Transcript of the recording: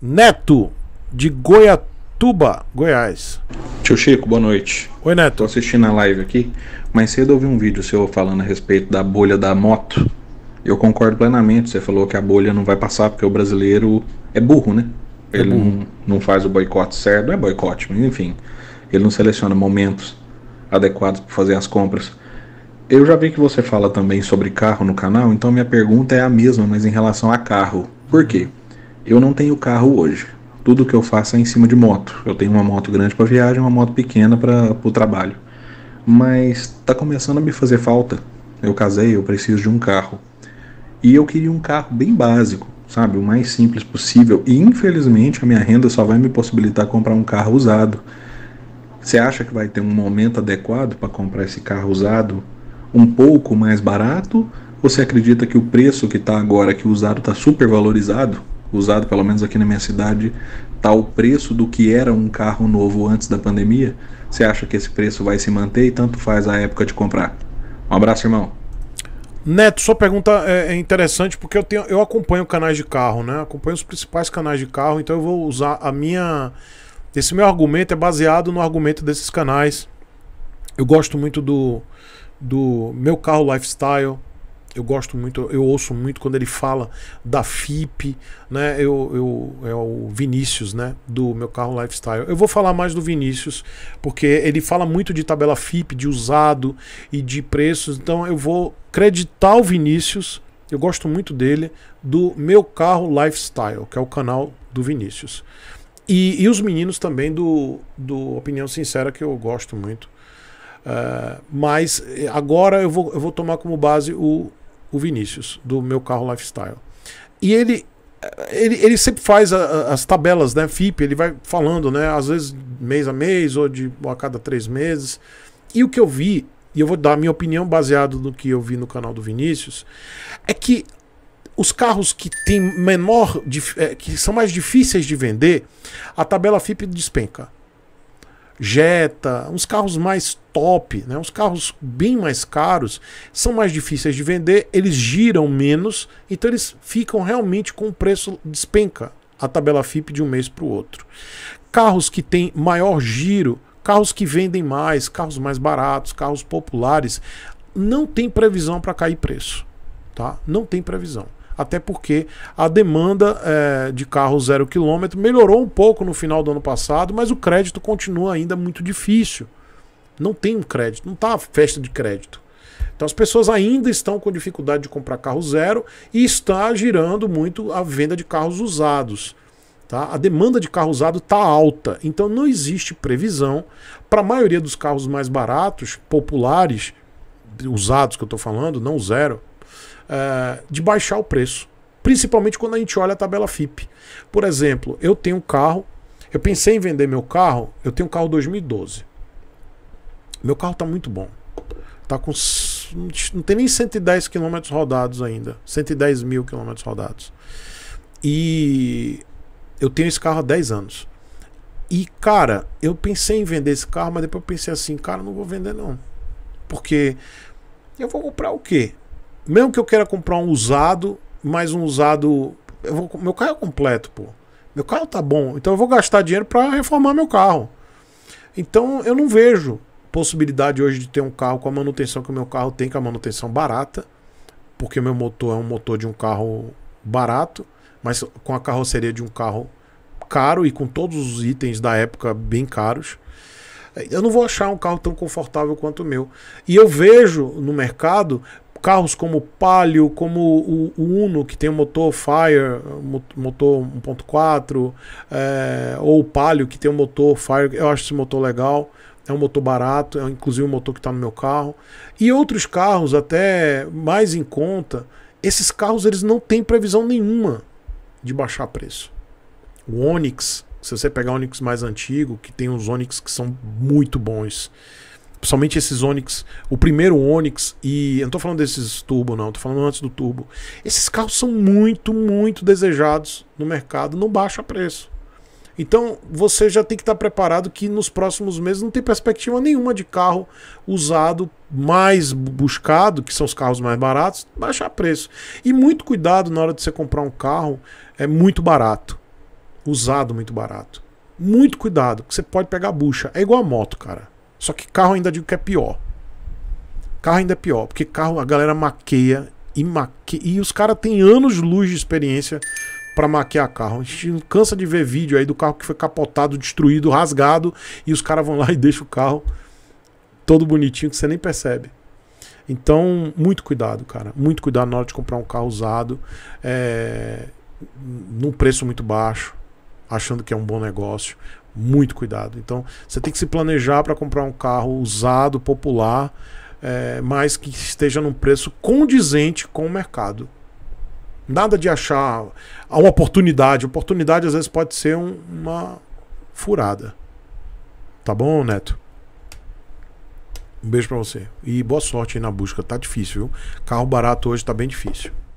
Neto, de Goiatuba, Goiás. Tio Chico, boa noite. Oi, Neto. Tô assistindo a live aqui. Mais cedo eu vi um vídeo seu falando a respeito da bolha da moto. Eu concordo plenamente. Você falou que a bolha não vai passar porque o brasileiro é burro, né? É Ele é burro. Não, não faz o boicote certo. Não é boicote, mas enfim. Ele não seleciona momentos adequados para fazer as compras. Eu já vi que você fala também sobre carro no canal, então minha pergunta é a mesma, mas em relação a carro. Por quê? Eu não tenho carro hoje. Tudo que eu faço é em cima de moto. Eu tenho uma moto grande para viagem, uma moto pequena para o trabalho. Mas está começando a me fazer falta. Eu casei, eu preciso de um carro. E eu queria um carro bem básico, sabe? O mais simples possível. E infelizmente a minha renda só vai me possibilitar comprar um carro usado. Você acha que vai ter um momento adequado para comprar esse carro usado um pouco mais barato? Ou você acredita que o preço que está agora, que o usado está super valorizado? usado pelo menos aqui na minha cidade, está o preço do que era um carro novo antes da pandemia? Você acha que esse preço vai se manter e tanto faz a época de comprar? Um abraço, irmão. Neto, sua pergunta é, é interessante porque eu, tenho, eu acompanho canais de carro, né? Acompanho os principais canais de carro, então eu vou usar a minha. Esse meu argumento é baseado no argumento desses canais. Eu gosto muito do, do meu carro lifestyle, eu gosto muito, eu ouço muito quando ele fala da FIP, né? Eu, eu, é o Vinícius, né? Do meu carro lifestyle. Eu vou falar mais do Vinícius, porque ele fala muito de tabela FIP, de usado e de preços. Então eu vou creditar o Vinícius. Eu gosto muito dele, do Meu Carro Lifestyle, que é o canal do Vinícius. E, e os meninos também do, do Opinião Sincera, que eu gosto muito. Uh, mas eh, agora eu vou, eu vou tomar como base o o Vinícius, do meu carro Lifestyle. E ele ele, ele, sempre faz a, as tabelas, né? FIP, ele vai falando, né? Às vezes mês a mês ou de ou a cada três meses. E o que eu vi, e eu vou dar a minha opinião baseado no que eu vi no canal do Vinícius, é que os carros que tem menor, é, que são mais difíceis de vender, a tabela FIP despenca. Jetta, uns carros mais top, né? Uns carros bem mais caros são mais difíceis de vender, eles giram menos, então eles ficam realmente com o preço despenca a tabela FIP de um mês para o outro. Carros que têm maior giro, carros que vendem mais, carros mais baratos, carros populares, não tem previsão para cair preço, tá? Não tem previsão até porque a demanda é, de carro zero quilômetro melhorou um pouco no final do ano passado, mas o crédito continua ainda muito difícil. Não tem um crédito, não está festa de crédito. Então as pessoas ainda estão com dificuldade de comprar carro zero e está girando muito a venda de carros usados. Tá? A demanda de carro usado está alta, então não existe previsão para a maioria dos carros mais baratos, populares, usados que eu estou falando, não zero, uh, de baixar o preço. Principalmente quando a gente olha a tabela FIP. Por exemplo, eu tenho um carro, eu pensei em vender meu carro, eu tenho um carro 2012. Meu carro está muito bom. Tá com. Não tem nem 110 km rodados ainda. 110 mil km rodados. E eu tenho esse carro há 10 anos. E, cara, eu pensei em vender esse carro, mas depois eu pensei assim, cara, não vou vender não. Porque eu vou comprar o quê? Mesmo que eu queira comprar um usado, mas um usado. Vou, meu carro é completo, pô. Meu carro tá bom. Então eu vou gastar dinheiro para reformar meu carro. Então eu não vejo possibilidade hoje de ter um carro com a manutenção que o meu carro tem, com a manutenção barata, porque o meu motor é um motor de um carro barato, mas com a carroceria de um carro caro e com todos os itens da época bem caros. Eh, eu não vou achar um carro tão confortável quanto o meu. E eu vejo no mercado carros como o Palio, como o, Uno, que tem o motor Fire, motor 1.4, é, eh, ou o Palio, que tem o motor Fire, eu acho esse motor legal. É um motor barato, é inclusive o um motor que está no meu carro. E outros carros, até mais em conta, esses carros eles não têm previsão nenhuma de baixar preço. O Onix, se você pegar o Onix mais antigo, que tem uns Onix que são muito bons. Principalmente esses Onix, o primeiro Onix e eu não tô falando desses turbo não, tô falando antes do turbo. Esses carros são muito, muito desejados no mercado, não baixa preço. Então você já tem que estar tá preparado que nos próximos meses não tem perspectiva nenhuma de carro usado mais buscado, que são os carros mais baratos, baixar preço. E muito cuidado na hora de você comprar um carro, é muito barato. Usado muito barato. Muito cuidado, que você pode pegar bucha. É igual a moto, cara. Só que carro ainda digo que é pior. Carro ainda é pior, porque carro a galera maqueia e maqueia. E os caras têm anos luz de experiência para maquiar carro. A gente não cansa de ver vídeo aí do carro que foi capotado, destruído, rasgado, e os caras vão lá e deixam o carro todo bonitinho que você nem percebe. Então, muito cuidado, cara. Muito cuidado na hora de comprar um carro usado, é, num preço muito baixo, achando que é um bom negócio. Muito cuidado. Então, você tem que se planejar para comprar um carro usado, popular, é, mas que esteja num preço condizente com o mercado. Nada de achar uma oportunidade. Oportunidade às vezes pode ser um, uma furada. Tá bom, Neto? Um beijo para você. E boa sorte aí na busca. Tá difícil, viu? Carro barato hoje tá bem difícil.